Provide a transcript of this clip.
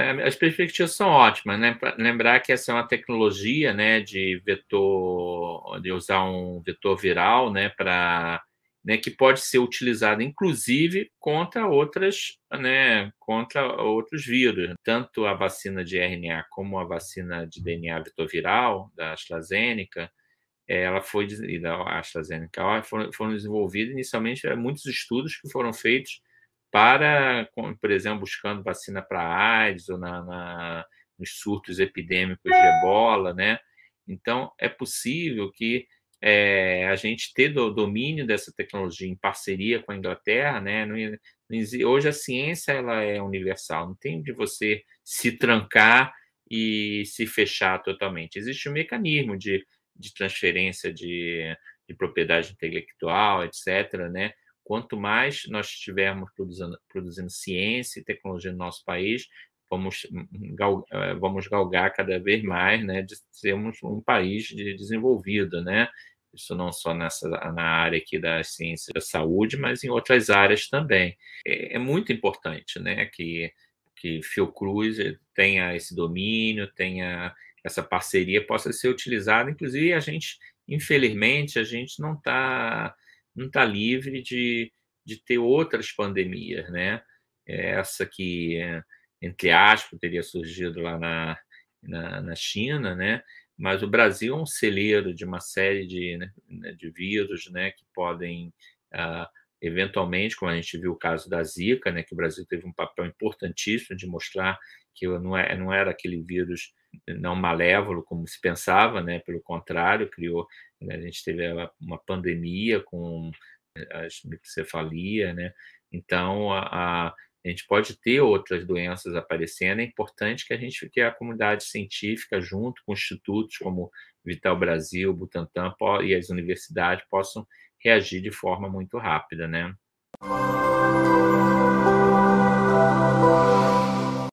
É, as perspectivas são ótimas, né? Lembrar que essa é uma tecnologia, né, de vetor, de usar um vetor viral, né, para, né, que pode ser utilizada, inclusive, contra outras, né, contra outros vírus. Tanto a vacina de RNA como a vacina de DNA vetor viral da AstraZeneca, é, ela foi e da AstraZeneca, foram, foram inicialmente é, muitos estudos que foram feitos para, por exemplo, buscando vacina para AIDS ou na, na, nos surtos epidêmicos de ebola, né? Então, é possível que é, a gente tenha domínio dessa tecnologia em parceria com a Inglaterra, né? Não, não, hoje a ciência ela é universal, não tem de você se trancar e se fechar totalmente. Existe um mecanismo de, de transferência de, de propriedade intelectual, etc., né? Quanto mais nós estivermos produzindo, produzindo ciência e tecnologia no nosso país, vamos, hum, gal, eh, vamos galgar cada vez mais né, de sermos um país de desenvolvido, né? Isso não só nessa, na área aqui da ciência da saúde, mas em outras áreas também. É, é muito importante né, que, que Fiocruz tenha esse domínio, tenha essa parceria, possa ser utilizada. Inclusive, a gente, infelizmente, a gente não está não está livre de, de ter outras pandemias, né? Essa que, entre aspas, teria surgido lá na, na, na China, né? Mas o Brasil é um celeiro de uma série de, né, de vírus, né? Que podem... Ah, eventualmente, como a gente viu o caso da Zika, né, que o Brasil teve um papel importantíssimo de mostrar que não, é, não era aquele vírus não malévolo como se pensava, né, pelo contrário, criou, né, a gente teve uma pandemia com eh, a microcefalia, né, então a, a a gente pode ter outras doenças aparecendo. É importante que a gente que a comunidade científica, junto com institutos como Vital Brasil, Butantan e as universidades possam reagir de forma muito rápida, né?